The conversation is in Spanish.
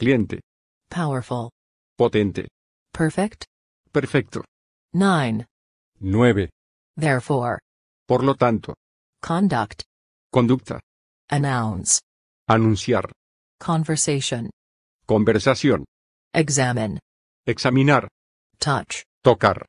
Cliente. Powerful. Potente. Perfect. Perfecto. Nine. 9. Therefore. Por lo tanto. Conduct. Conducta. Announce. Anunciar. Conversation. Conversación. Examine. Examinar. Touch. Tocar.